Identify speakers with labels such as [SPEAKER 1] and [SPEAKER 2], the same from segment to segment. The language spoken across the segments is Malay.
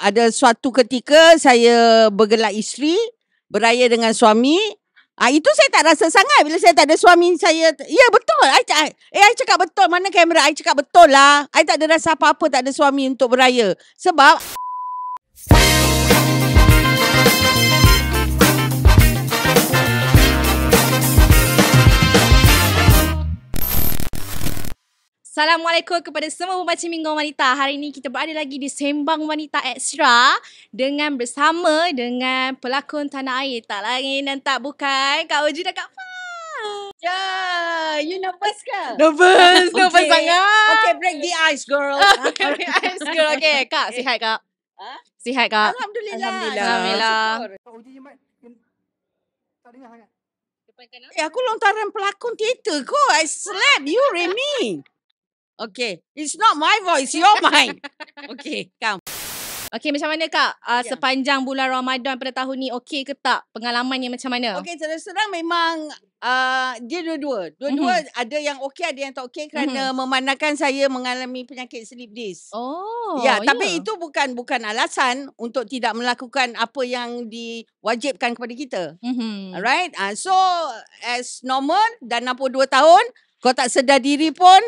[SPEAKER 1] ada suatu ketika saya bergelak isteri, beraya dengan suami. Ah itu saya tak rasa sangat bila saya tak ada suami saya. Ya betul. I, eh saya cakap betul. Mana kamera? Saya cakap betul lah. Saya tak ada rasa apa-apa tak ada suami untuk beraya. Sebab
[SPEAKER 2] Assalamualaikum kepada semua pembaca Minggu Wanita. Hari ini kita berada lagi di Sembang Wanita Extra dengan bersama dengan pelakon tanah air tak lain dan tak bukan Kak Uji dan Kak Fah. Ya, yeah. you nervous ke? Nervous, okay. nervous sangat. Okay, break the ice, girl. break the ice, girl. Okay, Kak, sihat, Kak. Huh? Sihat, Kak. Alhamdulillah. Alhamdulillah. Alhamdulillah. Tak dengar sangat.
[SPEAKER 1] Eh, aku lontaran pelakon teater kot. I slap you, Remy. Okay. It's not my voice. Your mind. Okay. Come.
[SPEAKER 2] Okay, macam mana Kak? Uh, ah, yeah. Sepanjang bulan Ramadan pada tahun ni, okay ke tak? pengalaman ni macam mana? Okay,
[SPEAKER 1] terus-terang memang uh, dia dua-dua. Dua-dua mm-hmm. ada yang okay, ada yang tak okay. kerana mm-hmm. memandangkan saya mengalami penyakit sleep disc. Oh. Ya, ya. tapi yeah. itu bukan bukan alasan untuk tidak melakukan apa yang diwajibkan kepada kita. Mm-hmm. Alright? Uh, so, as normal dan 62 tahun, kau tak sedar diri pun,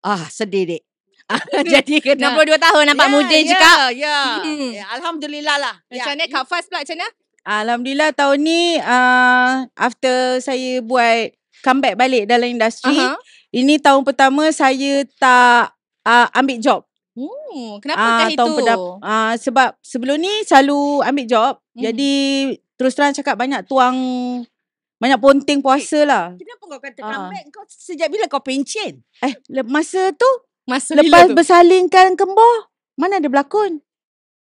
[SPEAKER 1] Ah, sedih dek. Jadi kena 62 tahun nampak yeah, muda yeah, juga. Ya, yeah. Ya, ya. hmm. yeah.
[SPEAKER 2] Alhamdulillah lah. Ya. Macam ni Kak Fas pula macam mana?
[SPEAKER 1] Alhamdulillah tahun ni uh, after saya buat comeback balik dalam industri. Uh-huh. Ini tahun pertama saya tak uh, ambil job.
[SPEAKER 2] Hmm, kenapa uh, itu?
[SPEAKER 1] uh, sebab sebelum ni selalu ambil job. Hmm. Jadi terus terang cakap banyak tuang banyak ponting eh, puasa lah. Kenapa kau kata uh. Ah. comeback? Kau sejak bila kau pencin? Eh, le- masa tu? Masa lepas tu? bersalingkan kembar? Mana ada berlakon?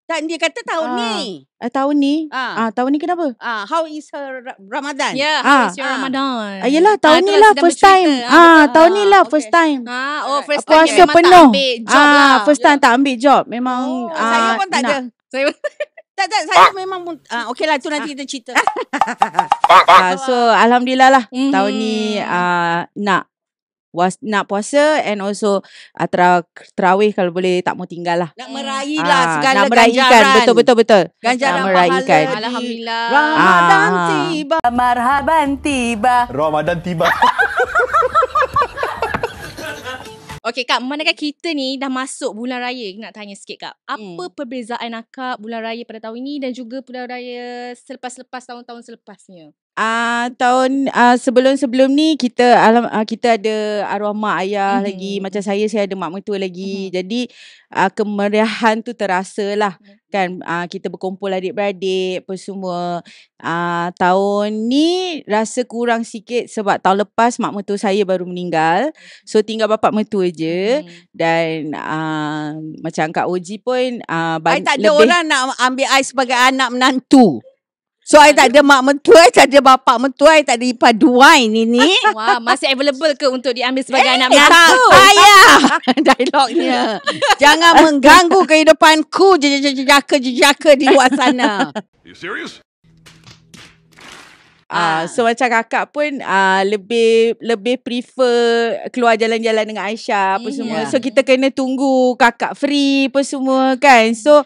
[SPEAKER 1] Tak, dia kata tahun uh. ni. Uh, tahun ni? Uh. Uh, tahun ni kenapa? Uh, how is her Ramadan? Yeah, ya, how uh. is your Ramadan? Uh, yelah, tahun uh, ni lah first bercerita. time. Ah, uh, uh, tahun uh, ni lah okay. first time. Uh, oh, first time uh, memang penuh. tak ambil job uh, lah. First time tak ambil job. Memang... Oh, uh, saya pun tak nak. ada. Saya pun tak ada. Tak, tak, saya ah. memang pun uh, Okey lah, tu nanti kita cerita ah. So, Alhamdulillah lah mm-hmm. Tahun ni uh, nak was, Nak puasa And also uh, tra- Terawih kalau boleh tak mau tinggal lah Nak meraihlah uh, segala nak meraihkan. ganjaran Betul, betul, betul Ganjaran nak meraihkan.
[SPEAKER 2] Alhamdulillah Ramadan ah. tiba Marhaban tiba
[SPEAKER 1] Ramadan tiba
[SPEAKER 2] Okay Kak, Mana manakah kita ni dah masuk bulan raya nak tanya sikit Kak. Apa hmm. perbezaan Akak bulan raya pada tahun ini dan juga bulan raya selepas-lepas tahun-tahun selepasnya?
[SPEAKER 1] Ah uh, tahun uh, sebelum-sebelum ni kita alam uh, kita ada arwah mak ayah mm-hmm. lagi macam saya saya ada mak mertua lagi. Mm-hmm. Jadi uh, kemeriahan tu terasalah mm-hmm. kan uh, kita berkumpul adik-beradik apa semua. uh, tahun ni rasa kurang sikit sebab tahun lepas mak mertua saya baru meninggal. Mm-hmm. So tinggal bapak mertua je mm-hmm. dan uh, macam Kak Oji pun uh, I tak ada orang nak ambil I sebagai anak menantu. So I tak ada mak mentua, tak ada bapa mentua, tak ada ipar duai ni ni. Wah, masih available ke untuk diambil sebagai eh, anak mentua? Tak saya. Dialognya. Jangan mengganggu kehidupanku jejaka-jejaka di luar sana.
[SPEAKER 2] You serious? Uh, so
[SPEAKER 1] macam kakak pun uh, lebih lebih prefer keluar jalan-jalan dengan Aisyah apa yeah. semua. So kita kena tunggu kakak free apa semua kan. So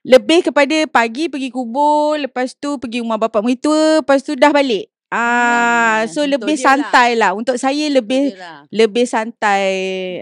[SPEAKER 1] lebih kepada pagi pergi kubur, lepas tu pergi rumah bapak mertua, lepas tu dah balik. Ah, hmm, so lebih santai lah. lah untuk saya lebih lah. lebih santai,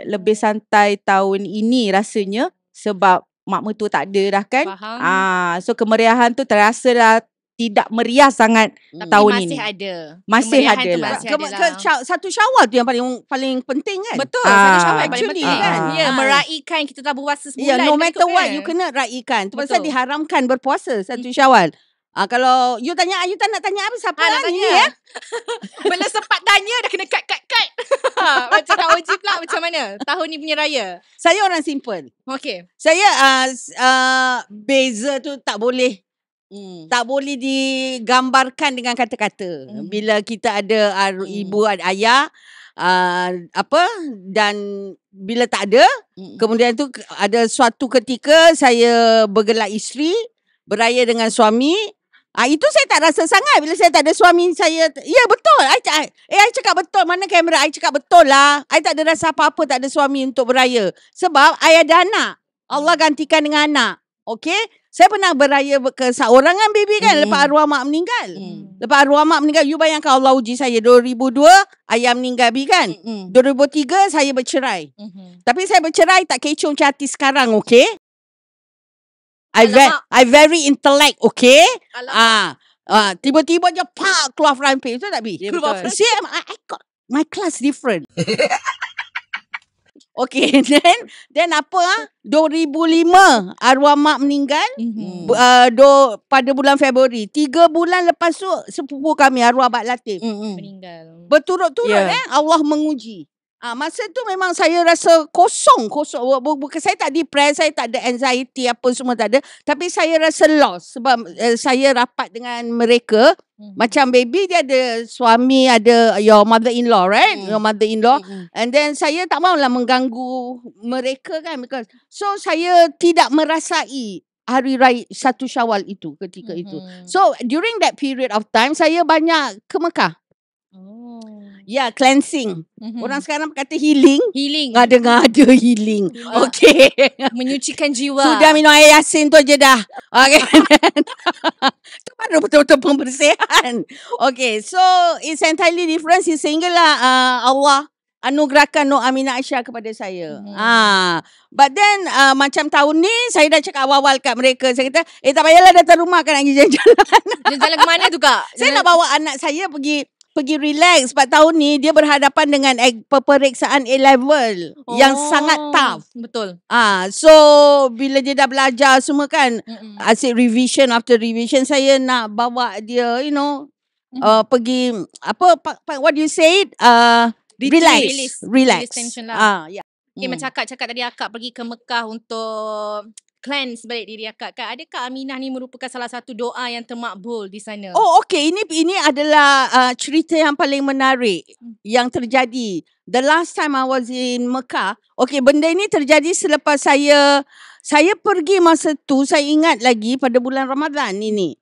[SPEAKER 1] lebih hmm. santai tahun ini rasanya sebab mak mertua tak ada dah kan. Ah, so kemeriahan tu terasa dah tidak meriah sangat hmm. tahun Tapi masih ini. Ada. Masih ada. Lah. Masih ada ke, lah. Ke, satu syawal tu yang paling paling penting kan? Betul. Aa, ah, satu syawal actually, paling kan? kan? Ya, yeah, meraikan
[SPEAKER 2] kita tak berpuasa ya, sebulan. Ya, yeah, no kan matter what, eh. you kena
[SPEAKER 1] raikan. Itu pasal diharamkan berpuasa satu syawal. ha, kalau you tanya you tak nak tanya apa siapa ha, ah, lagi ya?
[SPEAKER 2] Bila sempat tanya dah kena kat kat kat. macam tak wajib pula macam mana tahun ni punya raya?
[SPEAKER 1] Saya orang simple. Okay. Saya uh, uh, beza tu tak boleh Hmm. Tak boleh digambarkan dengan kata-kata. Hmm. Bila kita ada uh, ibu hmm. ayah Uh, apa dan bila tak ada mm. kemudian tu ada suatu ketika saya bergelak isteri beraya dengan suami ah uh, itu saya tak rasa sangat bila saya tak ada suami saya ya betul I, eh, I, eh saya cakap betul mana kamera saya cakap betul lah saya tak ada rasa apa-apa tak ada suami untuk beraya sebab saya ada anak Allah hmm. gantikan dengan anak okey saya pernah beraya ke seorangan baby kan mm. lepas arwah mak meninggal. Mm. Lepas arwah mak meninggal, you bayangkan Allah uji saya 2002 ayah meninggal bi kan. Mm. 2003 saya bercerai. Mm-hmm. Tapi saya bercerai tak kecoh macam hati sekarang, okay? I ve- I very intellect, okay? Ah, ah, tiba-tiba je pak keluar front page tu tak bi. Yeah, keluar front. See, I, I got my class different. Okay Then Then apa ha? Ah? 2005 Arwah mak meninggal mm-hmm. uh, do, Pada bulan Februari Tiga bulan lepas tu Sepupu kami Arwah Abad Latif mm-hmm. Meninggal Berturut-turut yeah. eh Allah menguji Ah ha, masa tu memang saya rasa kosong kosong bukan saya tak depress saya tak ada anxiety apa semua tak ada tapi saya rasa lost sebab uh, saya rapat dengan mereka hmm. macam baby dia ada suami ada your mother in law right hmm. your mother in law hmm, hmm. and then saya tak maulah mengganggu mereka kan because so saya tidak merasai hari raya satu Syawal itu ketika hmm. itu hmm. so during that period of time saya banyak ke Mekah Ya, yeah, cleansing. Mm-hmm. Orang sekarang kata healing. Healing. Ada ada healing. Uh, okay. Menyucikan
[SPEAKER 2] jiwa. Sudah minum air
[SPEAKER 1] yasin tu aje dah. Okay. Itu baru betul-betul pembersihan. Okay. So, it's entirely different. Sehinggalah uh, Allah anugerahkan Nur Aminah Aisyah kepada saya. Mm-hmm. Ah, But then, uh, macam tahun ni, saya dah cakap awal-awal kat mereka. Saya kata, eh tak payahlah datang rumah kan nak pergi jalan-jalan.
[SPEAKER 2] Jalan ke mana tu kak? Saya jalan... nak bawa
[SPEAKER 1] anak saya pergi pergi relax sebab tahun ni dia berhadapan dengan peperiksaan A level oh. yang sangat tough. Betul. Ah, so bila dia dah belajar semua kan Mm-mm. asyik revision after revision saya nak bawa dia you know mm-hmm. uh, pergi apa pa, pa, what do you say it? Uh, relax. Relax. relax. relax. relax lah. Ah, yeah.
[SPEAKER 2] Okay, hmm. macam akak cakap tadi akak pergi ke Mekah untuk cleanse balik diri akak kan. Adakah Aminah ni merupakan salah satu doa yang termakbul di sana? Oh
[SPEAKER 1] okey ini ini adalah uh, cerita yang paling menarik hmm. yang terjadi. The last time I was in Mekah. Okey benda ini terjadi selepas saya saya pergi masa tu saya ingat lagi pada bulan Ramadan ini.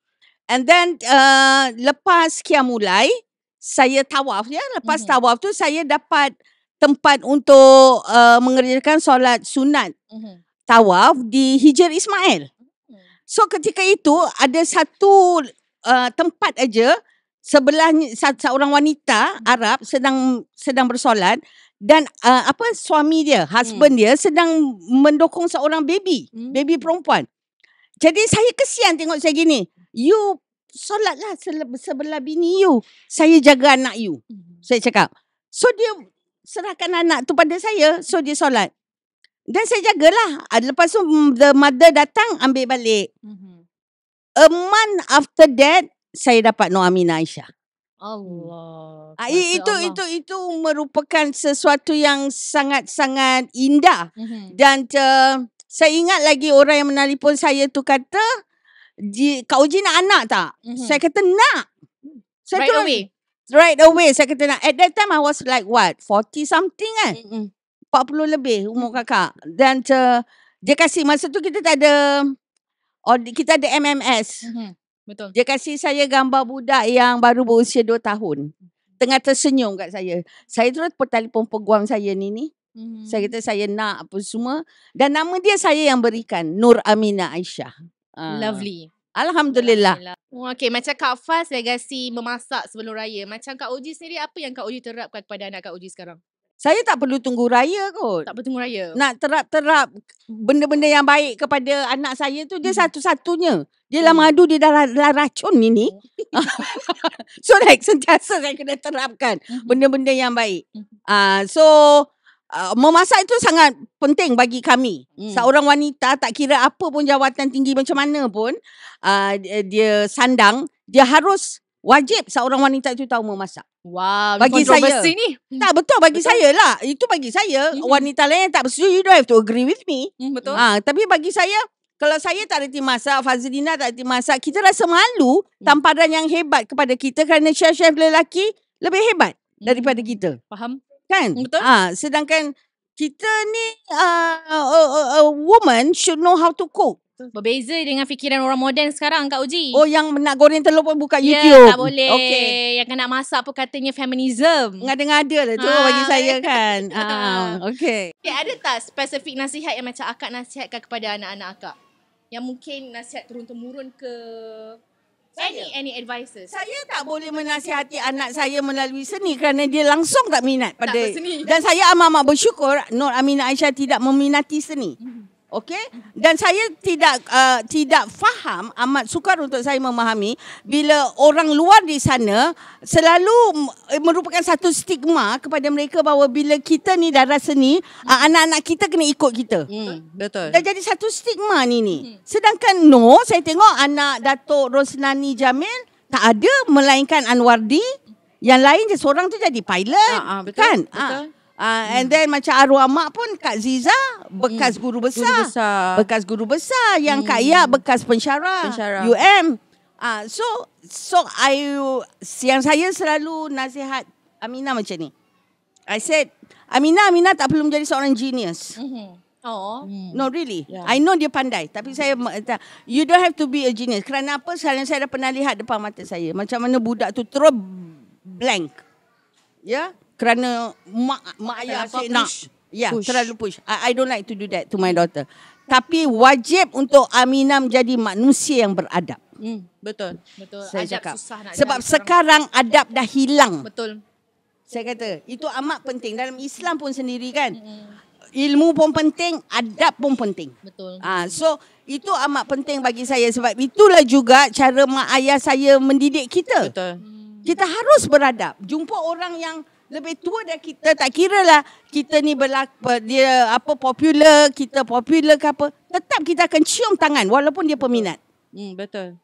[SPEAKER 1] And then uh, lepas mulai saya tawaf ya. Lepas mm-hmm. tawaf tu saya dapat tempat untuk uh, mengerjakan solat sunat. Mm-hmm tawaf di Hijr Ismail. Hmm. So ketika itu ada satu uh, tempat aja sebelah seorang wanita hmm. Arab sedang sedang bersolat dan uh, apa suami dia, husband hmm. dia sedang mendukung seorang baby, hmm. baby perempuan. Jadi saya kesian tengok saya gini. You solatlah sebelah bini you. Saya jaga anak you. Hmm. Saya cakap. So dia serahkan anak tu pada saya, so dia solat. Dan saya jagalah. Ah, lepas tu mm, the mother datang ambil balik. Mm-hmm. A month after that saya dapat Noah Aminah Aisyah.
[SPEAKER 2] Allah.
[SPEAKER 1] Ah, itu Allah. itu itu merupakan sesuatu yang sangat-sangat indah. Mm-hmm. Dan uh, saya ingat lagi orang yang menelpon saya tu kata kau Uji nak anak tak? Mm-hmm. Saya kata nak. Saya right tu, away. Right away saya kata nak. At that time I was like what? 40 something kan? Mm-hmm. 40 lebih umur kakak dan uh, dia kasih masa tu kita tak ada kita ada MMS. Mm-hmm. Betul. Dia kasih saya gambar budak yang baru berusia 2 tahun. Tengah tersenyum kat saya. Saya terus telefon peguam saya ni ni. hmm Saya mhm. kata saya nak apa semua dan nama dia saya yang berikan Nur Amina Aisyah. Ha. Lovely. Alhamdulillah.
[SPEAKER 2] Alhamdulillah. Okay, macam Kak Fas legasi memasak sebelum raya. Macam Kak Uji sendiri, apa yang Kak Uji terapkan kepada anak Kak Uji sekarang?
[SPEAKER 1] Saya tak perlu tunggu raya kot. Tak perlu tunggu raya. Nak terap-terap benda-benda yang baik kepada anak saya tu dia hmm. satu-satunya. Dia hmm. lama adu dia dah, dah racun ni ni. Oh. so like sentiasa saya kena terapkan hmm. benda-benda yang baik. uh, so uh, memasak itu sangat penting bagi kami. Hmm. Seorang wanita tak kira apa pun jawatan tinggi macam mana pun uh, dia sandang dia harus wajib seorang wanita itu tahu memasak.
[SPEAKER 2] Wow, bagi saya. Ni.
[SPEAKER 1] Hmm. Tak betul bagi betul. saya lah. Itu bagi saya. Mm-hmm. Wanita lain yang tak bersetuju, you don't have to agree with me. Mm, betul. Ha, tapi bagi saya, kalau saya tak reti masak, Fazlina tak reti masak, kita rasa malu mm. tamparan yang hebat kepada kita kerana chef-chef lelaki lebih hebat mm. daripada kita. Faham? Kan? Hmm, betul. Ha, sedangkan kita ni
[SPEAKER 2] uh, a, a, a woman should know how to cook. Berbeza dengan fikiran orang moden sekarang Kak Uji. Oh yang nak goreng telur pun buka yeah, YouTube. Ya tak boleh. Okay. Yang nak masak pun katanya feminism. Ngada-ngada lah tu ha. bagi saya kan. ha. okay. okay. Ada tak spesifik nasihat yang macam akak nasihatkan kepada anak-anak akak? Yang mungkin nasihat turun-temurun ke... Any, saya, any advices? Saya tak boleh menasihati anak
[SPEAKER 1] saya melalui seni kerana dia langsung tak minat pada... Tak Dan saya amat-amat bersyukur Nur Amina Aisyah tidak meminati seni. Hmm. Okey dan saya tidak uh, tidak faham amat sukar untuk saya memahami bila orang luar di sana selalu eh, merupakan satu stigma kepada mereka bahawa bila kita ni darah seni uh, anak-anak kita kena ikut kita. Hmm, betul. Dan jadi satu stigma ni ni. Hmm. Sedangkan no saya tengok anak Datuk Rosnani Jamil tak ada melainkan Anwardi yang lain je seorang tu jadi pilot. Ha, ha, betul, kan? Ah, betul. Ha. Uh, and hmm. then macam arwah mak pun Kak Ziza hmm. bekas hmm. guru, besar. guru besar. Bekas guru besar yang hmm. Kak Ya bekas pensyarah, pensyarah. UM. Uh, so so I yang saya selalu nasihat Amina macam ni. I said Amina Amina tak perlu menjadi seorang genius.
[SPEAKER 2] Mm-hmm. mm Oh. No really. Yeah. I
[SPEAKER 1] know dia pandai tapi saya you don't have to be a genius. Kerana apa? Sekarang saya dah pernah lihat depan mata saya macam mana budak tu terus blank. Ya? Yeah? kerana mak mak ayah asyik nak ya push. terlalu push I, i don't like to do that to my daughter tapi wajib untuk aminah menjadi manusia yang beradab hmm betul betul saya adab cakap. susah nak sebab sekarang adab dah hilang betul saya kata itu amat penting dalam Islam pun sendiri kan hmm. ilmu pun penting adab pun penting betul ah ha, so itu amat penting bagi saya sebab itulah juga cara mak ayah saya mendidik kita betul kita harus beradab. Jumpa orang yang lebih tua dah kita tak kira lah kita ni berlaku, dia apa popular kita popular ke apa tetap kita akan cium tangan walaupun dia peminat hmm betul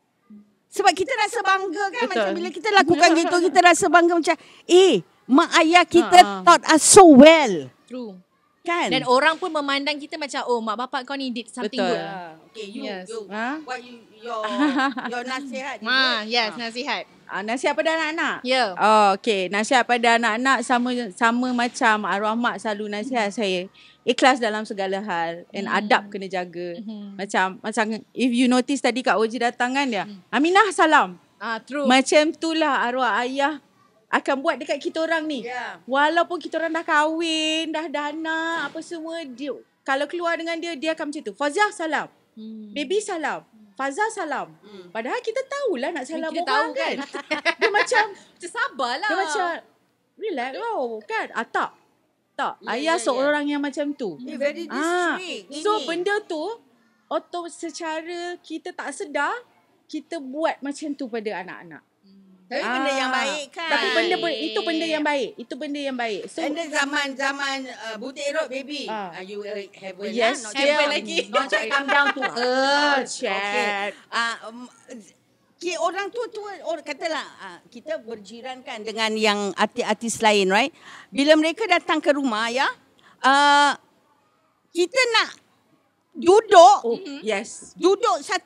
[SPEAKER 1] sebab kita rasa bangga kan betul. macam bila kita lakukan gitu kita rasa bangga macam eh mak ayah kita ha. ha. taught us so well
[SPEAKER 2] true Kan? Dan orang pun memandang kita macam oh mak bapak kau ni did something Betul. good. Betul. Ah, okay, you yes. you ha? what you your your nasihat. Ma, you yes, ha. nasihat. Ah,
[SPEAKER 1] nasihat pada anak-anak?
[SPEAKER 2] Ya. Yeah. Oh,
[SPEAKER 1] okay. Nasihat pada anak-anak sama sama macam arwah mak selalu nasihat mm. saya. Ikhlas dalam segala hal. And mm. adab kena jaga. Mm-hmm. Macam, macam if you notice tadi Kak Oji datang kan dia. Mm. Aminah, salam.
[SPEAKER 2] Ah, true. Macam
[SPEAKER 1] itulah arwah ayah akan buat dekat kita orang ni. Yeah. Walaupun kita orang dah kahwin, dah dana, apa semua dia kalau keluar dengan dia dia akan macam tu. Fazia salam. Hmm. Baby salam. Fazal salam. Hmm. Padahal kita tahulah nak salam kita tahu kan. kan. dia macam macam lah. Dia macam relax lah. oh, kan. Ah, tak. Tak. Yeah, Ayah yeah, ya. seorang yeah. yang macam tu. Yeah, very ah. So benda tu auto secara kita tak sedar kita buat macam tu pada anak-anak.
[SPEAKER 2] Tapi ah. benda yang ah, baik kan. Tapi benda pun itu benda yang
[SPEAKER 1] baik. Itu benda yang baik. So And zaman zaman uh, butik erot baby. Uh. Uh, you have a yes, not yeah. lagi. Not check come down to earth. Okay. Uh, um, orang tua tua or katalah kita berjiran kan dengan yang artis-artis lain right. Bila mereka datang ke rumah ya. Uh, kita nak duduk. Oh, yes. Duduk satu.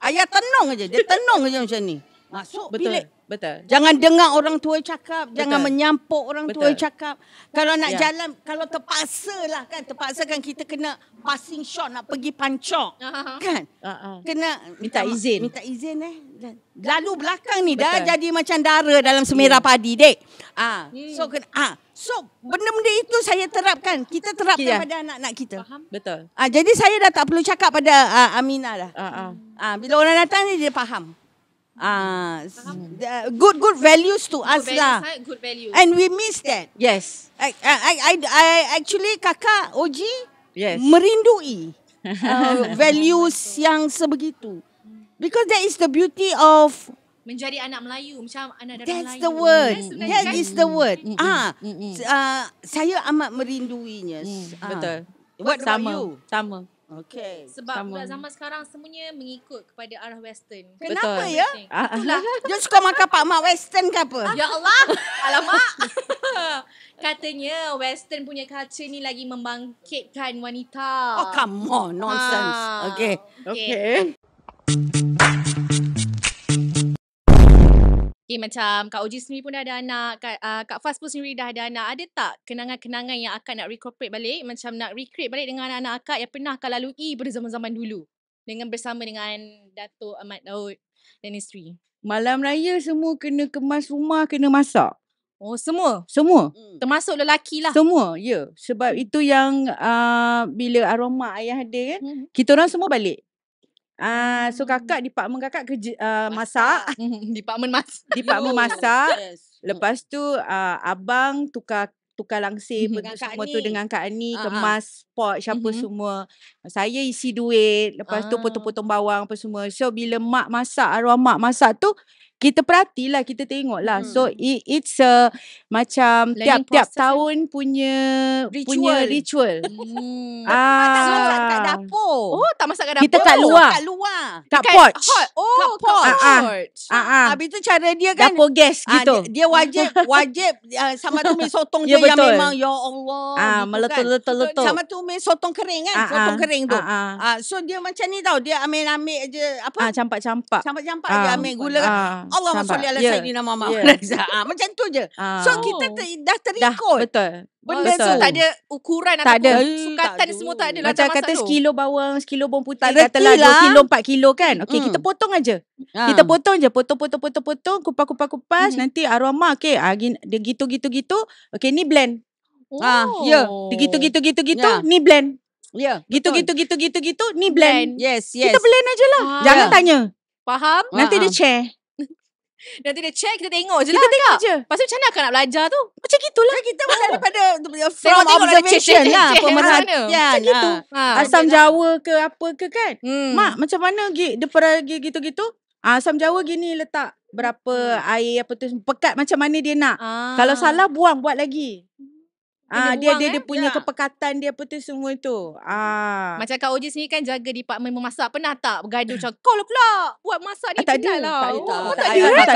[SPEAKER 1] Ayah tenung aja. Dia tenung aja macam ni. Masuk betul, bilik. Betul. Jangan dengar orang tua cakap, betul. jangan menyampuk orang betul. tua cakap. Kalau nak ya. jalan, kalau terpaksa lah kan, terpaksa kan kita kena passing shot nak pergi pancok. Uh-huh. Kan? Uh-huh. Kena minta izin. Minta izin eh. Lalu belakang ni betul. dah jadi macam dara dalam semerah hmm. yeah. padi, Dek. Ah. Yeah. Hmm. So kena ah. So benda-benda itu saya terapkan, kita terapkan yeah. pada anak-anak kita. Faham? Betul. Ah, jadi saya dah tak perlu cakap pada uh, ah, Amina dah. Uh-huh. Ah, bila orang datang ni dia faham. Ah, uh, good good values to good us values, lah.
[SPEAKER 2] Good values. And we miss that.
[SPEAKER 1] Yes. I I I, I actually kakak Oji yes. merindui uh, values yang sebegitu. Because that is the beauty of
[SPEAKER 2] menjadi anak Melayu macam anak darah Melayu. That's the word. Mm. That is the word.
[SPEAKER 1] Mm. mm ah, mm. mm, mm. Uh, saya amat merinduinya. Mm. Uh. Betul. What, What about sama. you? Sama.
[SPEAKER 2] Okay. Sebab budak zaman sekarang semuanya mengikut kepada arah western. Kenapa Betul. ya? Ah. Itulah. Dia
[SPEAKER 1] suka makan pak mak western ke apa? Ya Allah.
[SPEAKER 2] Alamak. Katanya western punya culture ni lagi membangkitkan wanita. Oh come on. Nonsense. Ah. Okay. Okay. okay. Okay, macam Kak Oji sendiri pun dah ada anak, Kak, uh, Kak Fas pun sendiri dah ada anak. Ada tak kenangan-kenangan yang akak nak recuperate balik? Macam nak recreate balik dengan anak-anak akak yang pernah akak lalui pada zaman-zaman dulu? Dengan bersama dengan Datuk Ahmad Daud dan isteri.
[SPEAKER 1] Malam raya semua kena kemas rumah, kena masak. Oh, semua? Semua. Hmm. Termasuk lelaki lah. Semua, ya. Yeah. Sebab hmm. itu yang uh, bila aroma ayah ada kan, hmm. kita orang semua balik. Ah, uh, so kakak hmm. department kakak kerja uh, masak. department masak. department masak. Lepas tu uh, abang tukar tukar langsir mm-hmm. semua Ani. tu dengan Kak Ani uh-huh. Ah, kemas pot siapa uh-huh. semua. Saya isi duit, lepas uh-huh. tu potong-potong bawang apa semua. So bila mak masak, arwah mak masak tu kita perhatilah kita tengoklah hmm. so it, it's a macam Learning tiap tiap eh? tahun kan? punya ritual. punya ritual
[SPEAKER 2] hmm.
[SPEAKER 1] ah tak masak kat
[SPEAKER 2] dapur oh tak masak kat dapur kita kat luar kat luar kat porch oh kat ah, ah. porch
[SPEAKER 1] ah ah habis tu cara dia kan dapur gas ah, gitu ah, dia, dia wajib wajib uh, sama tumis sotong ya, je yeah, yang memang ya
[SPEAKER 2] Allah ah meletup-letup kan? sama
[SPEAKER 1] tu tumis sotong kering kan ah, sotong kering tu ah, ah. ah so dia macam ni tau dia ambil-ambil aje apa ah campak-campak campak-campak ah. je ambil gula kan. ah. Allah masuk ala yeah. Sayyidina Muhammad yeah. Ha,
[SPEAKER 2] macam tu je. Ha. So ah.
[SPEAKER 1] kita ter, dah terikut. Dah, betul. Benda tu tak ada
[SPEAKER 2] ukuran tak ada. Hmm, sukatan tak ada. semua tak ada. Macam, kata sekilo
[SPEAKER 1] bawang, sekilo bawang putih. Tak katalah lah. dua kilo, empat kilo kan. Okay, mm. kita potong aja. Ha. Kita potong je. Potong, potong, potong, potong. Kupas, kupas, kupas. Mm. Nanti aroma. Okay, ha, ah, dia gitu, gitu, gitu. Okay, ni blend. Oh. Ah, ya. Yeah. Oh. Gitu gitu gitu gitu yeah. ni blend. Ya. Yeah, gitu gitu gitu gitu gitu ni blend. Yes, yes. Kita blend ajalah. Ah. Jangan yeah. tanya.
[SPEAKER 2] Faham? Nanti uh-huh. dia share. Nanti dia check, kita tengok je lah. Kita tengok je. Pasal macam mana kau nak belajar tu? Macam gitulah. Kan kita belajar daripada from lah observation lah. Pemerhatian. Macam gitu. Ah, Asam
[SPEAKER 1] Jawa ke apa ke kan? Hmm. Mak, macam mana dia pernah gitu-gitu? Ah, Asam Jawa gini letak berapa hmm. air apa tu. Pekat macam mana dia nak. Ah. Kalau salah, buang. Buat lagi. Ah uh, dia dia eh? dia punya yeah. kepekatan dia
[SPEAKER 2] apa tu semua tu. Ah. Macam Kak Oji sendiri kan jaga department memasak pernah tak bergaduh macam kau lah pula buat masak ah, ni tak lah. Tak ada. Tak oh, ada. Tak ada. Tak ada. Eh? Tak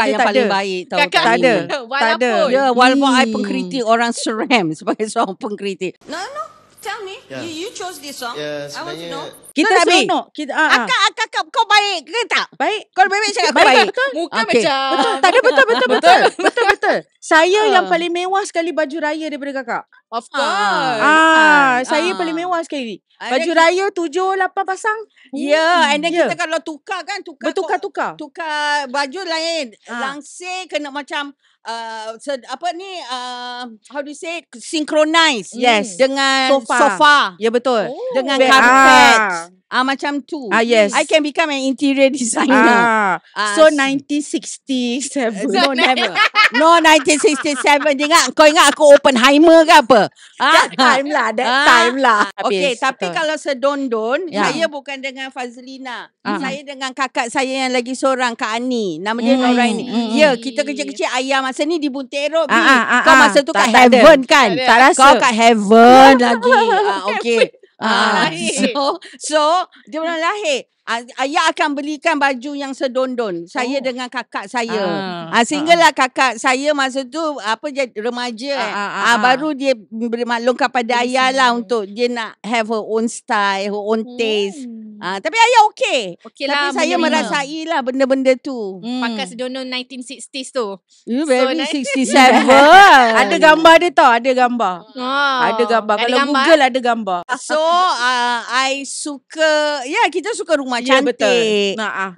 [SPEAKER 2] ada. Tak ada. Ya walaupun I hmm. pengkritik
[SPEAKER 1] orang seram sebagai seorang pengkritik. No no tell me ya. you, chose this song. Ya, I want to
[SPEAKER 2] know. Kita tak seronok.
[SPEAKER 1] Kita, uh, akak, akak, akak, kau baik ke tak? Baik. Kau baik-baik cakap baik. baik. Betul. Muka okay. macam. Betul. Tak ada betul, betul, betul. betul, betul. Saya uh. yang paling mewah sekali baju raya daripada kakak. Of course. Ah, ah saya ah. paling mewah sekali. Baju then, raya tujuh, lapan pasang. Ya, yeah, hmm, and then yeah. kita kalau tukar kan. Tukar Bertukar, tukar. Tukar baju lain. Ah. Langsir kena macam Uh, so, apa ni uh, how do you say synchronize yes dengan sofa, sofa. ya yeah, betul oh. dengan karpet ah. Ah uh, macam tu. Ah yes. I can become an interior designer. Ah. Uh, so 1967. no never. no 1967. Dengar kau ingat aku Oppenheimer ke apa? Ah. That time lah, that ah. time lah. Okay, Habis. tapi Betul. kalau sedondon, yeah. saya bukan dengan Fazlina. Ah. Saya dengan kakak saya yang lagi seorang Kak Ani. Nama dia mm. Nora ini. Mm, mm. Ya, yeah, mm. kita kecil-kecil ayah masa ni di Buntero. Ah, ah, ah, kau ah. masa tu kat heaven kan? Tak rasa. Kau kat heaven lagi. okay. Ah, ah so, so dia belum hmm. lahir. Ah, ayah akan belikan baju yang sedondon saya oh. dengan kakak saya. Ah, ah, ah sehinggalah ah. kakak saya masa tu apa je remaja ah, eh. ah, ah, ah baru dia beri maklum kepada ayah lah untuk dia nak have her own style, her own oh. taste. Hmm. Hmm. Ah, tapi ayah okey. Okay lah, tapi saya merasai
[SPEAKER 2] lah benda-benda tu. Hmm. Pakai hmm. sedono 1960s tu. You yeah, very 67. ada gambar
[SPEAKER 1] dia tau, ada gambar. Oh. Ada gambar. Ada Kalau gambar. Google ada gambar. So, uh, I suka, ya yeah, kita suka rumah yeah, ya, cantik.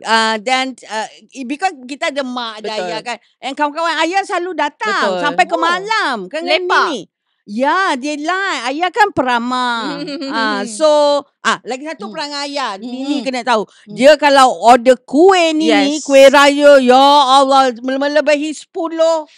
[SPEAKER 1] Ya, dan uh, uh, because kita ada mak, ada ayah kan. And kawan-kawan ayah selalu datang betul. sampai ke oh. malam. Kan Lepak. Ni. Ya, dia lah. Ayah kan peramah. ha, so, ah lagi satu hmm. perangai ayah. Nini hmm. kena tahu. Hmm. Dia kalau order kuih ni, yes. kuih raya, ya Allah, melebihi 10.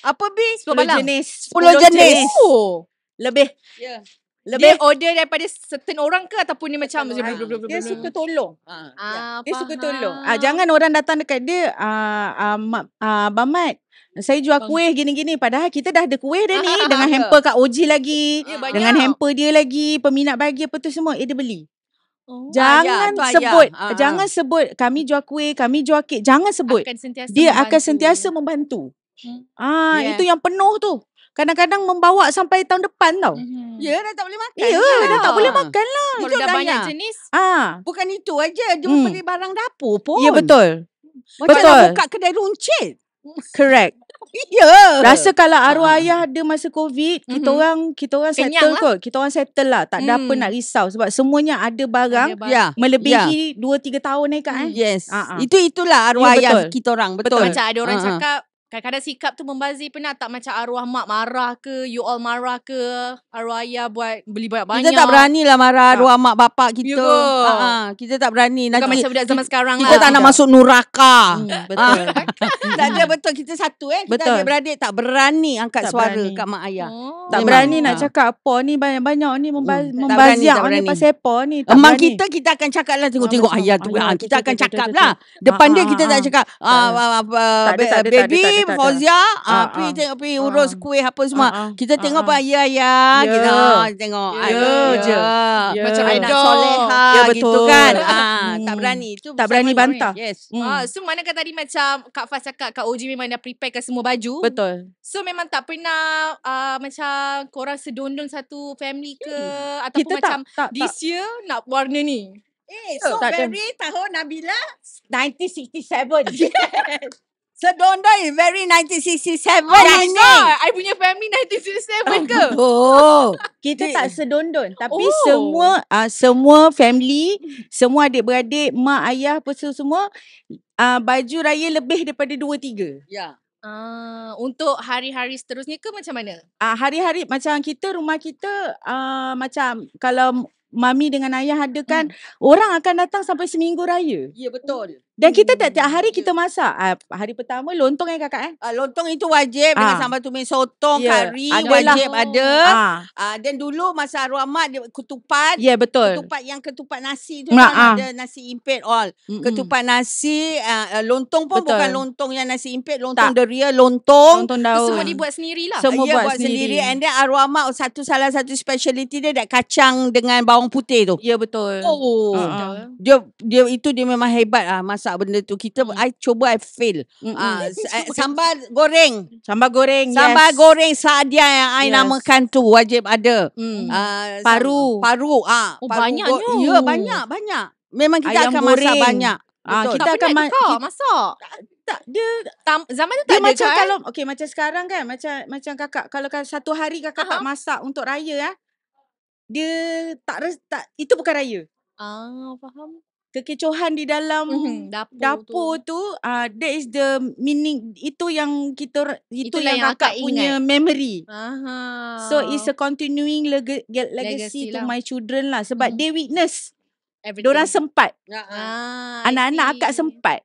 [SPEAKER 1] Apa, Bi?
[SPEAKER 2] 10, 10 balang. jenis. 10, 10 jenis. jenis. Oh. Lebih. Ya. Yeah. Lebih dia, order daripada certain orang ke ataupun ni macam dia, dia, dia suka tolong. Ha. Ah, dia faham. suka tolong. Ah,
[SPEAKER 1] jangan orang datang dekat dia ah, ah, ah, Bamat saya jual kuih gini-gini Padahal kita dah ada kuih dia ni Dengan hamper kat OG lagi ya, Dengan hamper dia lagi Peminat bagi apa tu semua Eh dia beli
[SPEAKER 2] oh, Jangan ayah, sebut ayah. Ah. Jangan
[SPEAKER 1] sebut Kami jual kuih Kami jual kek Jangan sebut akan Dia membantu. akan sentiasa membantu
[SPEAKER 2] hmm. Ah yeah. Itu yang
[SPEAKER 1] penuh tu Kadang-kadang membawa sampai tahun depan tau. Mm-hmm. Ya, dah tak boleh makan. Ya, lah. dah tak boleh makan lah. Itu dah banyak jenis. Ah. Bukan itu aja. Cuma hmm. pergi barang dapur pun. Ya, betul.
[SPEAKER 2] Macam betul. buka
[SPEAKER 1] kedai runcit. Correct. Ya. Rasa kalau arwah ha. ayah ada masa COVID, mm-hmm. kita orang kita orang Kenyang settle lah. kot. Kita orang settle lah. Tak ada mm. apa nak risau sebab semuanya ada barang ada bar- yeah. melebihi yeah. 2 3 tahun ni kan. Eh? Yes. Uh-huh. Itu itulah arwah ya, ayah kita orang. Betul. betul. Macam ada orang uh-huh. cakap
[SPEAKER 2] Kadang-kadang sikap tu membazir pernah tak macam arwah mak marah ke, you all marah ke, arwah ayah buat beli banyak-banyak. Kita tak berani lah marah
[SPEAKER 1] arwah mak bapak ya kita. Ha, uh kita tak berani. Bukan Nanti macam budak zaman sekarang kita lah. Kita tak nak tidak. masuk
[SPEAKER 2] nuraka. Hmm, ha. betul.
[SPEAKER 1] tak ada betul kita satu eh. Kita betul. beradik tak berani angkat tak suara berani. kat mak ayah. Oh,
[SPEAKER 2] tak berani nak ha.
[SPEAKER 1] cakap apa ni banyak-banyak ni hmm. membazir, hmm, tak berani, apa ni. Tak Emang berani. kita kita akan cakap lah tengok-tengok ah, ayah tu. kita, ha, kita akan cakap lah. Depan dia ah, kita tak cakap. Baby pergi Fauzia ah, ah, ah. Pergi tengok Pergi urus kuih apa semua Kita tengok pun ya. Ya, ya ya Kita tengok Ya je Macam anak soleha Gitu kan
[SPEAKER 2] hmm. Tak berani itu. Tak berani bantah Yes hmm. So mana kata tadi macam Kak Fah cakap Kak Oji memang dah preparekan semua baju Betul So memang tak pernah Macam Korang sedondon satu family ke hmm. Ataupun macam This year Nak warna ni
[SPEAKER 1] Eh, so very
[SPEAKER 2] tahun Nabila
[SPEAKER 1] 1967. Yes. Sedondo is very 1967. Oh my god. I
[SPEAKER 2] punya family 1967 ke? Oh. Kita tak sedondon. Tapi oh. semua
[SPEAKER 1] uh, semua family, semua adik-beradik, mak, ayah, apa semua, uh, baju raya lebih daripada 2-3.
[SPEAKER 2] Ya. Yeah. Uh, untuk hari-hari seterusnya ke macam mana?
[SPEAKER 1] Uh, hari-hari macam kita, rumah kita uh, macam kalau mami dengan ayah ada kan, hmm. orang akan datang sampai seminggu raya.
[SPEAKER 2] Ya, yeah, betul. Hmm.
[SPEAKER 1] Dan kita tak hmm. tiap hari kita masak. Uh, hari pertama lontong eh kakak eh? Uh, lontong itu wajib uh. dengan ah. sambal tumis sotong, yeah. kari Adalah. wajib ada. Dan uh. uh, dulu masa arwah mak dia ketupat. Ya yeah, betul. Ketupat yang ketupat nasi tu uh. kan ada nasi impit all. Mm-mm. Ketupat nasi, uh, lontong pun betul. bukan lontong yang nasi impit. Lontong deria, lontong. Lontong daun. Semua dibuat
[SPEAKER 2] sendiri lah. Semua yeah, buat, buat sendiri. sendiri. And then
[SPEAKER 1] arwah mak satu salah satu speciality dia dia kacang dengan bawang putih tu. Ya yeah, betul. Oh. Uh-huh. Dia, dia, itu dia memang hebat ah masa masak benda tu kita mm. I cuba I fail. Mm-hmm. Uh, sambal goreng. Sambal goreng. Sambal goreng sadia yang I yes. namakan tu wajib ada. Mm. Uh, paru. Paru. Uh, oh banyak go- Ya banyak banyak. Memang kita Ayam akan goreng. masak banyak. uh, kita tak akan ma- kau, kita, masak. Tak dia tam, zaman tu tak dia ada macam kan? kalau okey macam sekarang kan macam macam kakak kalau satu hari kakak uh tak masak untuk raya eh. Dia tak, res, tak itu bukan raya.
[SPEAKER 2] Ah, faham
[SPEAKER 1] kekecohan di dalam mm-hmm, dapur, dapur tu, tu uh, ah, that is the meaning itu yang kita itu yang, kakak punya ingat. memory
[SPEAKER 2] Aha. so it's a
[SPEAKER 1] continuing lega- legacy, legacy to lah. my children lah sebab mm-hmm. they witness
[SPEAKER 2] Everything. Diorang sempat ah,
[SPEAKER 1] Anak-anak akak sempat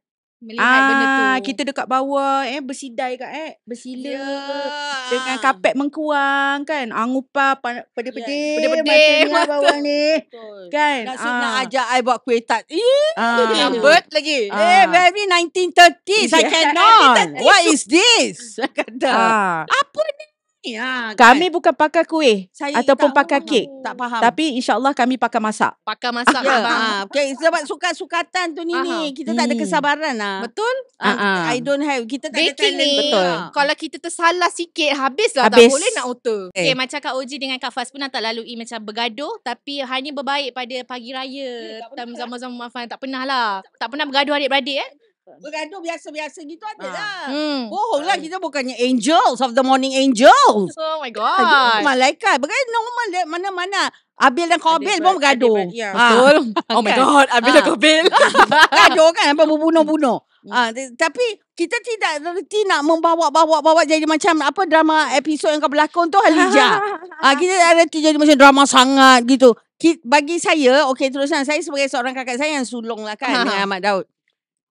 [SPEAKER 2] melihat ah, benda tu.
[SPEAKER 1] Kita dekat bawah eh bersidai kat eh bersila
[SPEAKER 2] yeah.
[SPEAKER 1] dengan kapet mengkuang kan. Angupa ah, pedih-pedih. Yeah. Pedih-pedih mata ah, bawah ni. Betul. Kan? Nak ah. nak ajak I buat kuih tat. Eh, ah. lambat lagi. Ah. Eh, very 1930s. Yeah. I cannot. What is this? Kata. Ah. Apa ni? Ya, kami kan? bukan pakai kuih saya ataupun pakai oh, kek. Tak faham. Tapi insyaAllah kami pakai masak. Pakai masak ya. Ah, okay, sebab suka-sukatan tu ni ni. Kita hmm. tak ada hmm. kesabaran
[SPEAKER 2] lah. Betul? Uh-huh. I don't have. Kita tak Baking ada talent. Ni, Betul. Kalau kita tersalah sikit, habislah. Habis. Tak boleh nak utuh. Okay, eh. macam Kak Oji dengan Kak Fas pun tak lalui macam bergaduh. Tapi hanya berbaik pada pagi raya. Eh, tak zaman-zaman maafan. Tak pernah lah. Tak pernah bergaduh adik-beradik eh. Kan? Bergaduh biasa-biasa gitu ada ah, lah.
[SPEAKER 1] Hmm. Bohong lah kan? kita bukannya angels of the morning angels. Oh my god. Malaikat. Bagaimana normal mana-mana. Abil dan Kobil pun bergaduh. Yeah. Ya. Ha. Betul. Oh my kan? god. Abil ha. dan Kobil. Ah. Gaduh kan. Apa bunuh-bunuh. Ha. Hmm. Ah, tapi kita tidak reti nak membawa-bawa-bawa jadi macam apa drama episod yang kau berlakon tu Halija. ha. Kita tak reti jadi macam drama sangat gitu. Bagi saya, okay teruskan. Saya sebagai seorang kakak saya yang sulung lah kan ha, ha. dengan Ahmad Daud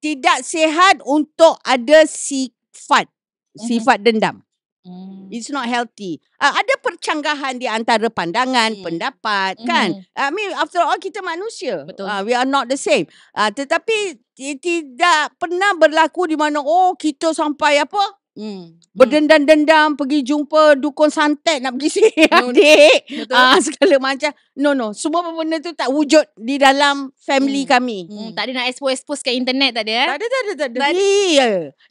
[SPEAKER 1] tidak sihat untuk ada sifat mm-hmm. sifat dendam. Mm. It's not healthy. Uh, ada percanggahan di antara pandangan, mm. pendapat, mm. kan? Mm-hmm. Ah, I mean after all kita manusia. Betul. Uh, we are not the same. Uh, tetapi tidak pernah berlaku di mana oh kita sampai apa? Hmm, hmm. Berdendam-dendam pergi jumpa dukun santet nak pergi sini no, adik. Ah segala macam. No no, semua benda tu tak wujud di dalam family hmm. kami. Hmm. Hmm. Tak ada nak expose-expose kat internet tak ada eh? Tak ada tak ada tak ada. Tak ada.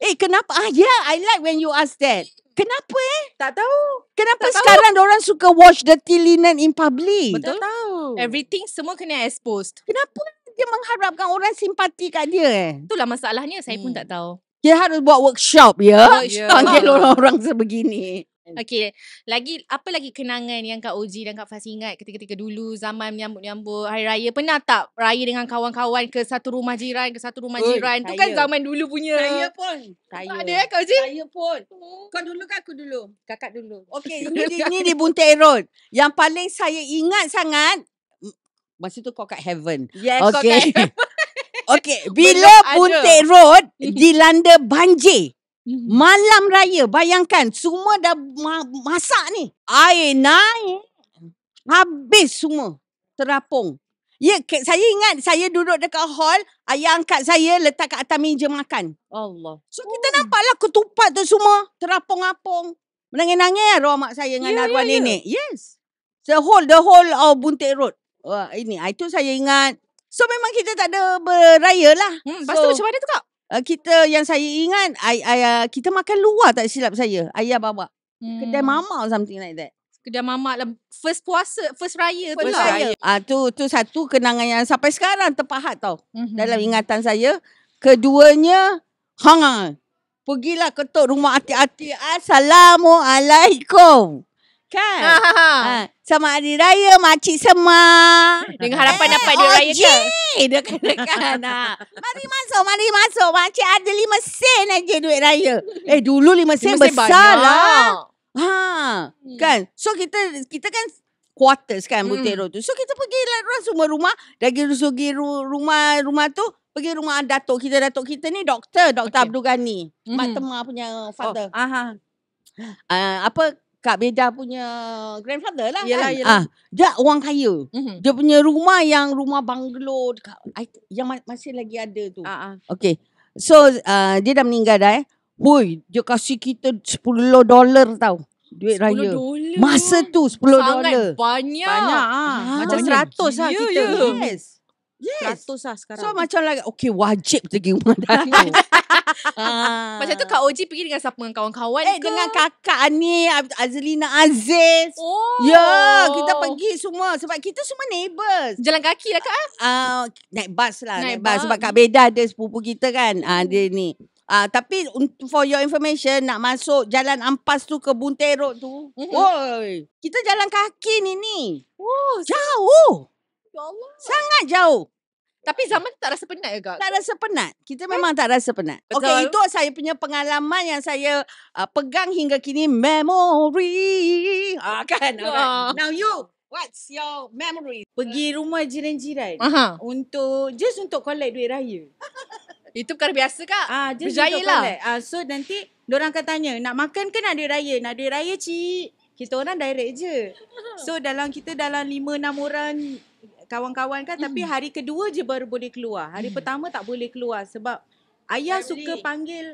[SPEAKER 1] Eh kenapa? Ah yeah, I like when you ask that. Kenapa eh? Tak
[SPEAKER 2] tahu. Kenapa tak sekarang tahu. orang
[SPEAKER 1] suka wash dirty linen in public? Betul. Tak tahu.
[SPEAKER 2] Everything semua kena exposed. Kenapa dia mengharapkan orang simpati kat dia eh? Itulah masalahnya saya hmm. pun tak tahu.
[SPEAKER 1] Kita harus buat workshop ya. Panggil oh, yeah. orang-orang sebegini.
[SPEAKER 2] Okay. Lagi, apa lagi kenangan yang Kak Oji dan Kak Fas ingat ketika-ketika dulu zaman menyambut-nyambut hari raya? Pernah tak raya dengan kawan-kawan ke satu rumah jiran, ke satu rumah jiran? Oh, tu kan zaman dulu punya. Saya
[SPEAKER 1] pun. Tak ada ya Kak Oji? Saya pun. Oh. Kau dulu kan aku dulu? Kakak dulu. Okay. ini, ini di Buntik Road. Yang paling saya ingat sangat, masa tu kau kat heaven. Yes, okay. kau kat heaven. Okey, bila Puntek Road mhm. dilanda banjir mhm. malam raya, bayangkan semua dah ma- masak ni. Air naik habis semua terapung. Ya, saya ingat saya duduk dekat hall, ayah angkat saya letak kat atas meja makan. Allah. So kita oh. nampaklah ketupat tu semua terapung-apung. Menangis-nangis arwah mak saya dengan yeah, arwah yeah, ya. nenek. Yeah. Yes. The whole, the whole of Buntik Road. Wah, ini, ah, itu saya ingat. So memang kita tak ada beraya lah. Hmm, lepas so, macam mana tu kak? Uh, kita yang saya ingat ay, ay, uh, ah, kita makan luar tak silap saya. Ayah bawa. Hmm. Kedai mama
[SPEAKER 2] or something like that. Kedai mama lah first puasa first raya tu first lah. raya.
[SPEAKER 1] Ah tu tu satu kenangan yang sampai sekarang terpahat tau mm-hmm. dalam hmm. ingatan saya. Keduanya hang pergilah ketuk rumah hati-hati. Assalamualaikum. Kan? Ha ha, ha, ha, Sama hari raya, makcik semar.
[SPEAKER 2] Dengan harapan eh, dapat dia oh, raya ke?
[SPEAKER 1] Dia kena kan.
[SPEAKER 2] ha. Mari
[SPEAKER 1] masuk, mari masuk. Makcik ada lima sen aja duit raya. Eh, dulu lima sen, lima sen besar banyak. lah. Ha. Hmm. Kan? So, kita kita kan quarters kan butiro hmm. tu. So kita pergi lah semua rumah. Dah pergi so, rumah rumah tu. Pergi rumah datuk kita. Datuk kita ni doktor. Doktor okay. Abdul Ghani. Mm-hmm. Temah punya oh, father. Oh, aha. Uh, apa Kak Beda punya grandfather lah yelah, kan. Yelah. Ha, dia orang kaya. Mm-hmm. Dia punya rumah yang rumah banglo dekat, yang masih lagi ada tu. Ha, ha. Okay. So uh, dia dah meninggal dah eh. Woi, dia kasih kita 10 dollar tau. Duit raya. 10 dolar. Masa tu 10 dolar. Sangat
[SPEAKER 2] banyak. Banyak. Ha. Macam 100 lah kita. Yeah. Yes. Yes. 100 lah sekarang. So macam
[SPEAKER 1] lagi, like, okay wajib pergi rumah Dayu.
[SPEAKER 2] Ah. Macam tu Kak Oji pergi dengan siapa Dengan kawan-kawan eh, ke? Dengan kakak ni
[SPEAKER 1] Azlina Aziz oh. Ya Kita pergi semua Sebab kita semua neighbours Jalan kaki lah Kak uh, Naik bus lah Naik, naik bus. Sebab Kak Beda ada sepupu kita kan uh, Dia ni Ah uh, tapi for your information nak masuk jalan ampas tu ke Buntero tu. Mm-hmm. Oi, kita jalan kaki ni ni. Oh, jauh. Ya Sangat jauh. Tapi zaman tak rasa penat juga. Tak rasa penat. Kita memang tak rasa penat. Betul. Okay, itu saya punya pengalaman yang saya uh, pegang hingga kini. Memory. Ah, kan? Oh. Now you. What's your memory? Pergi rumah jiran-jiran. Aha. Untuk, just untuk collect duit raya. itu perkara biasa kak? Ah, just Berjaya untuk lah. collect. Ah, so nanti, orang akan tanya, nak makan ke nak duit raya? Nak duit raya cik. Kita orang direct je. So dalam kita dalam lima enam orang kawan-kawan kan mm. tapi hari kedua je baru boleh keluar. Hari mm. pertama tak boleh keluar sebab ayah Family. suka panggil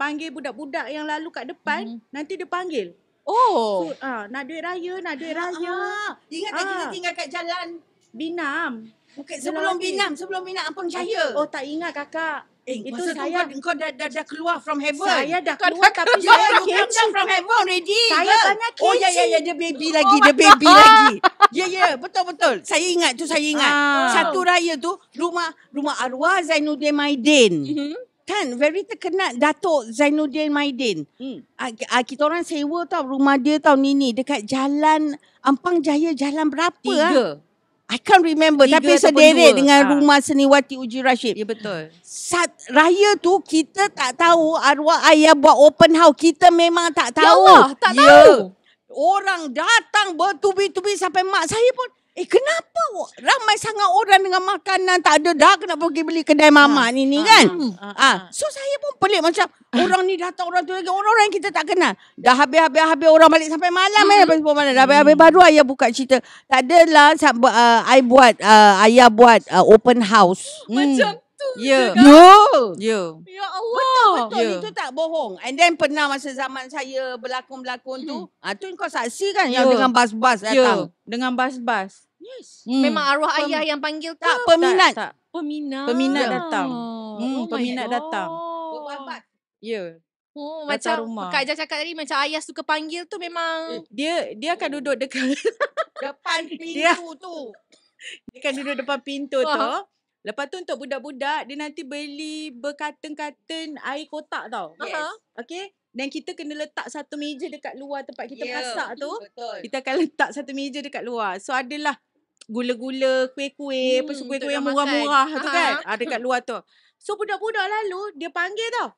[SPEAKER 1] panggil budak-budak yang lalu kat depan mm. nanti dia panggil. Oh. So, ha, nak duit raya, nak duit ha, raya. Ha. Ingat tak ha. kita tinggal kat jalan Binam. Okay, sebelum Binam, sebelum Binam Ampang Jaya. Oh, tak ingat kakak. Eh, itu saya kan Kau dah, dah dah keluar from heaven. Saya dah keluar tapi saya bukan kenji. from heaven already. Saya tanya kenji. Oh ya ya ya dia baby oh lagi, oh dia baby God. lagi. Ya ya, yeah, betul betul. Saya ingat tu saya ingat. Ah. Satu raya tu rumah rumah arwah Zainuddin Maidin. Mm-hmm. Kan very terkenal Datuk Zainuddin Maidin. Mm. Ah, kita orang sewa tau rumah dia tau Nini dekat jalan Ampang Jaya jalan berapa? Ah? Tiga. Ah? I can't remember Tiga Tapi sederet dua. dengan ha. rumah wati Uji Rashid Ya betul Saat Raya tu kita tak tahu Arwah ayah buat open house Kita memang tak ya tahu Ya Allah tak ya. tahu Orang datang bertubi-tubi sampai mak saya pun Eh kenapa ramai sangat orang dengan makanan tak ada dah kena pergi beli kedai ah, mama ha. ni ni ah, kan. Ah ha. ha. so saya pun pelik macam orang ni datang orang tu lagi orang-orang yang kita tak kenal. Dah habis-habis habis orang balik sampai malam hmm. eh sampai malam. Dah habis-habis baru ayah buka cerita. Tak adalah sampai uh, I buat uh, ayah buat uh, open house. Oh, macam hmm. Ya. ya. Ya. yeah Ya Allah. Betul, betul. Yeah. Itu tak bohong. And then pernah masa zaman saya berlakon-berlakon hmm. tu. Ah, tu kau saksi kan yeah. yang dengan bas-bas datang. Ya. Dengan bas-bas. Ya. Yes. Hmm. Memang arwah Pem- ayah yang panggil ke? Tak, peminat. Tak, tak. Peminat. Peminat datang. Oh. Hmm, ya. oh peminat datang.
[SPEAKER 2] Oh. Ya. Yeah. Oh, macam rumah. Kak Jah cakap tadi, macam ayah suka panggil tu memang... Eh,
[SPEAKER 1] dia dia akan hmm. duduk dekat...
[SPEAKER 2] Depan pintu dia, tu.
[SPEAKER 1] Dia akan duduk depan pintu tu. Lepas tu untuk budak-budak, dia nanti beli berkatan-katan air kotak tau. Yes. Okay. Dan kita kena letak satu meja dekat luar tempat kita yeah. masak tu. Betul. Kita akan letak satu meja dekat luar. So adalah gula-gula kuih-kuih hmm, pasal kuih-kuih yang murah-murah tu kan ha. Ah, ada kat luar tu so budak-budak lalu dia panggil tau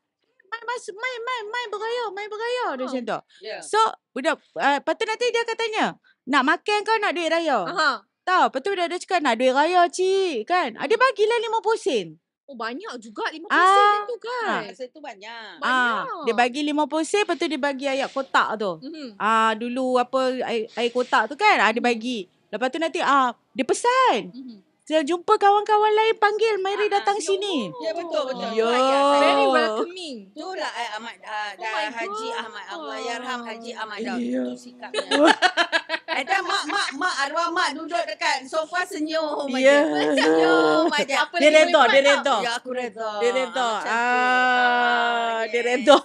[SPEAKER 1] main masuk main main main beraya main beraya dia macam tu oh, ya. so budak uh, lepas nanti dia katanya nak makan kau nak duit raya Aha. tau lepas tu budak cakap nak duit raya cik kan ada ah, uh, bagilah 50 sen
[SPEAKER 2] Oh banyak juga 50 sen ah. tu kan. Ah. Sen tu banyak. Banyak. Ah. Dia bagi
[SPEAKER 1] 50 sen lepas tu dia bagi air kotak tu. Mm-hmm. Ah dulu apa air, air kotak tu kan ah, hmm. bagi. Lepas tu nanti ah dia pesan.
[SPEAKER 2] Mm-hmm. Saya jumpa kawan-kawan lain panggil Mary ah, datang ah, yo. sini. Ya
[SPEAKER 1] yeah, betul betul. Oh, yo. Very welcoming. Lah, Itulah eh, Ahmad ah, oh dah Haji Ahmad Allahyarham Haji Ahmad dah yeah. tu sikapnya. Ada eh, mak mak mak arwah mak duduk dekat sofa senyum.
[SPEAKER 2] Ya. Yeah. Senyum macam dia redo dia redo. Ya aku redo. Dia redo. Ah, ah, dia redo.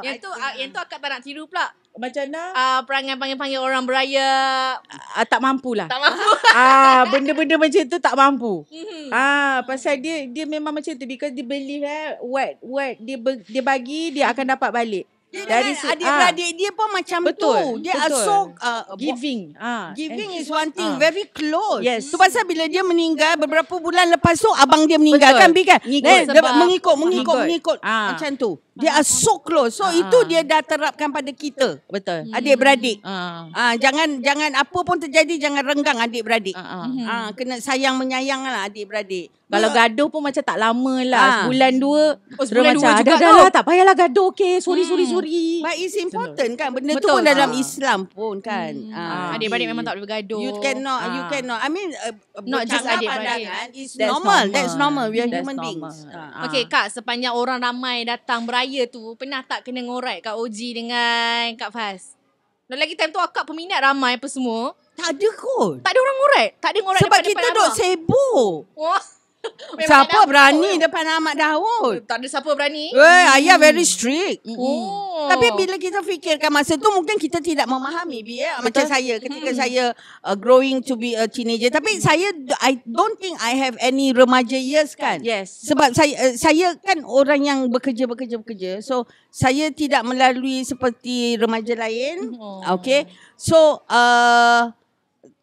[SPEAKER 2] yang tu ah, yang tu akak tak nak tiru pula macam mana? Ah uh, perangai panggil-panggil orang beraya
[SPEAKER 1] uh, tak mampulah.
[SPEAKER 2] Tak mampu. Ah uh,
[SPEAKER 1] benda-benda macam tu tak mampu. Mhm. Ah uh, pasal dia dia memang macam tu because dia beli eh what what dia ber, dia bagi dia akan dapat balik. Dia Dari se- adik-beradik ah. dia pun macam betul, tu. Dia betul. so uh, giving. Ah. Giving And is one thing ah. very close. Yes. Mm. Sebab bila dia meninggal beberapa bulan lepas tu abang dia meninggal betul. kan bi kan. Mengikut mengikut mengikut, mengikut. Ah. macam tu. Dia are so close. So uh, itu dia dah terapkan pada kita. Betul. Uh, hmm. adik beradik. Ah uh, uh, jangan jangan apa pun terjadi jangan renggang adik beradik. uh, ah, uh, uh, hmm. kena sayang menyayang lah adik beradik. Kalau gaduh pun macam tak lama lah. Sebulan dua. Oh, sebulan dua macam, juga. Dah lah tak payahlah gaduh. Okay. Sorry, hmm. sorry, sorry. But it's important kan. Benda Betul. tu pun dalam Islam pun hmm. kan. Hmm. Ha. Adik-adik memang tak boleh gaduh. You cannot. Ha. You cannot. I
[SPEAKER 2] mean. Uh, Not just adik-adik. Pandangan. It's That's normal. normal. That's normal. We are That's human normal. beings. Ha. Okay Kak. Sepanjang orang ramai datang beraya raya tu pernah tak kena ngorat kat OG dengan Kak Fas? Dan lagi time tu akak peminat ramai apa semua. Tak ada kot. Tak ada orang ngorat. Tak ada ngorat Sebab depan-depan. Sebab kita duduk sibuk. Wah. Memang siapa berani pun. depan Ahmad Daud? Eh, tak ada siapa berani. Eh, hmm. ayah very strict. Oh. Tapi bila
[SPEAKER 1] kita fikirkan masa tu mungkin kita tidak memahami dia ya? macam saya ketika hmm. saya uh, growing to be a teenager. Tapi hmm. saya I don't think I have any remaja years kan? Yes. Sebab saya uh, saya kan orang yang bekerja bekerja bekerja. So saya tidak melalui seperti remaja lain. Oh. Okay. So uh,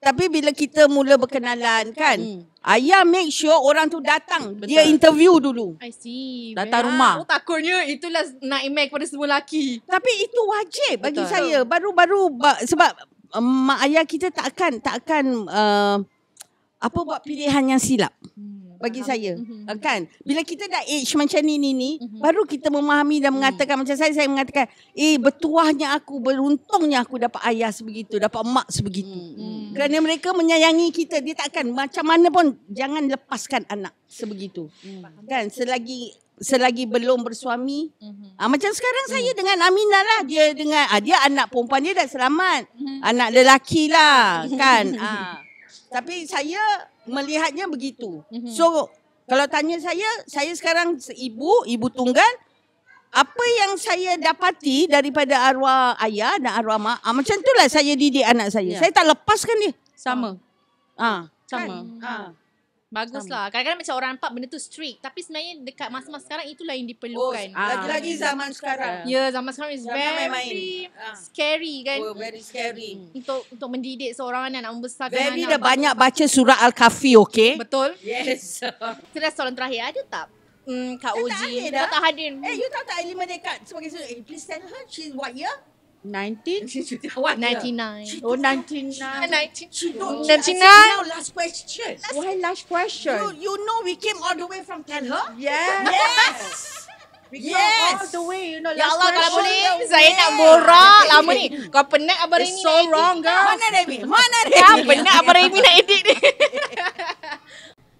[SPEAKER 1] tapi bila kita mula berkenalan kan, hmm. ayah make sure orang tu datang. Betul. Dia interview dulu. I see. Datang Baya. rumah. Oh,
[SPEAKER 2] takutnya itulah nightmare kepada semua lelaki. Tapi itu wajib
[SPEAKER 1] bagi saya. Baru-baru sebab um, mak ayah kita tak akan tak akan uh, apa buat pilihan yang silap. Hmm bagi Faham. saya mm-hmm. kan bila kita dah age macam ni ni ni mm-hmm. baru kita memahami dan mhm. mengatakan mm. macam saya saya mengatakan eh bertuahnya aku beruntungnya aku dapat ayah sebegitu dapat mak sebegitu mm. kerana mereka menyayangi kita dia takkan macam mana pun jangan lepaskan anak sebegitu mm. kan selagi selagi belum bersuami mm-hmm. ah, macam sekarang mm-hmm. saya mhm. dengan Aminah lah dia dengan ah, dia anak perempuan dia dah selamat mm-hmm. anak lelaki lah kan ah. tapi saya melihatnya begitu. Mhm. So kalau tanya saya, saya sekarang ibu, ibu tunggal, apa yang saya dapati daripada arwah ayah dan arwah mak, ah, macam itulah saya didik anak saya. Ya. Saya tak lepaskan dia. Sama. Ah, sama.
[SPEAKER 2] Kan? Ah. Baguslah, lah. Kadang-kadang macam orang nampak benda tu strict. Tapi sebenarnya dekat masa-masa sekarang itulah yang diperlukan. Oh, lagi-lagi ah. zaman sekarang. Ya, zaman sekarang is zaman very main-main. Ah. scary kan. Oh, very scary. Hmm. Untuk untuk mendidik seorang anak, nak membesarkan very anak. Very dah banyak
[SPEAKER 1] apa-apa. baca surah al Kafi,
[SPEAKER 2] okay? Betul. Yes. So, that's soalan terakhir. Ada tak? Mm, Kak Uji. Tak ada dah.
[SPEAKER 1] tak hadir. Eh, you tahu tak Elie dekat sebagai surah? Eh, please tell her. She's what year? Nineteen? ninety nine, Oh, 99. 99. 99. last question. Let's, Why last question? You, you know we came all the way from Tanha? Yes.
[SPEAKER 2] Yes. Yes.
[SPEAKER 1] All the way, you know, ya Allah, kalau boleh, saya nak borak kamu ni.
[SPEAKER 2] Kau penat Abang Remy It's so wrong, girl. Mana Remy? Mana Remy? Kau penat Abang Remy nak edit ni.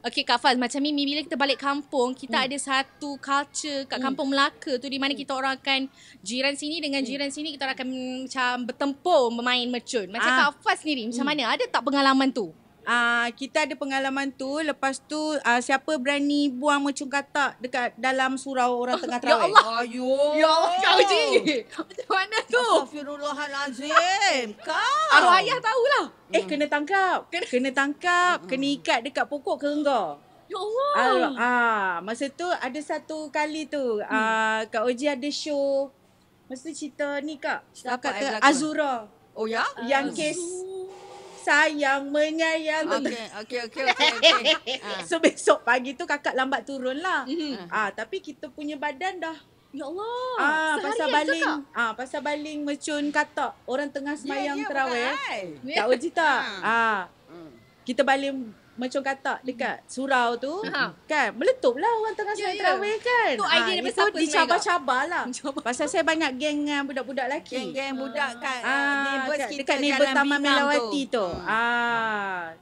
[SPEAKER 2] Okay Kak Faz Macam Mimi Bila kita balik kampung Kita hmm. ada satu culture Kat hmm. kampung hmm. Melaka tu Di mana hmm. kita orang akan Jiran sini dengan hmm. jiran sini Kita orang akan Macam bertempur Bermain mercun Macam ah. Kak Faz sendiri Macam hmm. mana Ada tak pengalaman tu Uh, kita ada pengalaman tu lepas tu uh, siapa berani buang mecung katak dekat dalam surau orang
[SPEAKER 1] tengah ya terawih. Ya Allah. Ayu. Ya Allah. Kau ji. Macam mana tu? Astagfirullahalazim. Kau. Arwah ayah tahulah. Eh hmm. kena tangkap. Kena, kena tangkap, hmm. kena ikat dekat pokok ke enggak?
[SPEAKER 2] Ya Allah. Ah, uh,
[SPEAKER 1] uh, masa tu ada satu kali tu hmm. ah uh, hmm. Kak Oji ada show. Mesti cerita ni Kak. Kak Azura. Oh ya? Yang uh. kes sayang, menyayang. Okey, okey, okey. Okay, okay. Ah. so, besok pagi tu kakak lambat turun lah. Mm-hmm. Ah, tapi kita punya badan dah. Ya Allah. Ah, sehari pasal baling, cakap. ah, pasal baling mecun katak orang tengah ya, semayang yeah, yeah, terawih. Tak uji tak? Ah. ah. Hmm. Kita baling macam kata dekat surau tu ha. kan meletup lah orang tengah yeah, yeah. Way, kan tu idea ha, itu siapa dicabar-cabar lah pasal saya banyak geng dengan eh, budak-budak lelaki geng-geng ha. budak kan ah, eh, ha. kita dekat ni Taman Melawati tu, ah, Ha.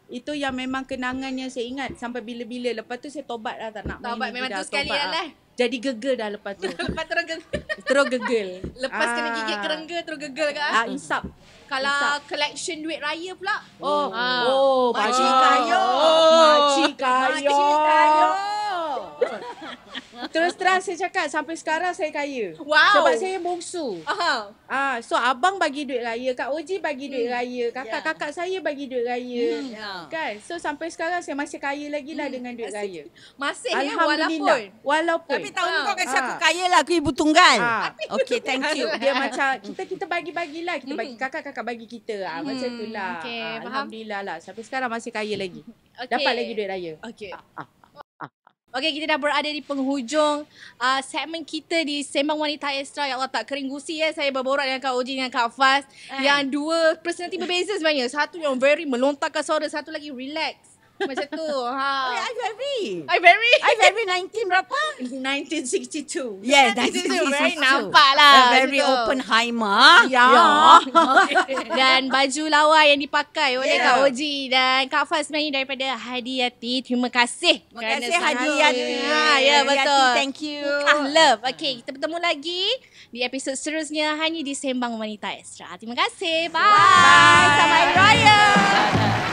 [SPEAKER 1] itu yang memang kenangannya saya ingat sampai bila-bila lepas tu saya tobat lah tak nak tobat memang tu sekali lah. lah jadi gegel dah lepas tu. lepas terus gegel. terus gegel. Lepas ah. kena gigit
[SPEAKER 2] kerengga terus gegel ke? Ah, insap. Kalau insap. collection duit raya pula. Oh. Ah. Oh, pak oh, cik kayo. Oh. Makcik kayo.
[SPEAKER 1] Terus terang saya cakap sampai sekarang saya kaya. Wow. Sebab saya bongsu. Aha. Ah, so abang bagi duit raya, Kak Oji bagi duit hmm. raya, kakak-kakak yeah. saya bagi duit raya. Hmm. Yeah. Kan? So sampai sekarang saya masih kaya lagi lah hmm. dengan duit masih. raya. Masih ya walaupun. Walaupun. Tapi tahun ni ah. kau kasi aku ah. kaya lah aku ibu tunggal. Ah. Okay thank you. Dia macam kita kita bagi bagi lah, Kita bagi hmm. kakak-kakak bagi kita. Ah, hmm. Macam itulah. Okay, ah, Alhamdulillah lah. Sampai sekarang masih kaya lagi. Okay. Dapat lagi duit raya. Okay. Ah. Ah.
[SPEAKER 2] Okay kita dah berada di penghujung uh, segmen kita di Sembang Wanita Extra. Ya Allah tak kering gusi ya saya berbual dengan Kak Uji dengan Kak Fast. Uh. Eh. Yang dua personality berbeza sebenarnya. Satu yang very melontarkan suara, satu lagi relax. Macam tu. Ha. I
[SPEAKER 1] very. I very. I
[SPEAKER 2] very 19 berapa? 1962.
[SPEAKER 1] yeah 1962. Very nampak lah. very open tu. haima. Ya. Yeah.
[SPEAKER 2] Yeah. dan baju lawa yang dipakai oleh yeah. Kak Oji dan Kak Faz sebenarnya daripada Hadiyati. Terima kasih. Terima kasih Hadiyati. Ha, ya, betul. Hadiyati, thank you. Ah, love. Okay, kita bertemu lagi di episod seterusnya hanya di Sembang Wanita Extra. Terima kasih. Bye. Bye. Bye. Sampai raya. Bye.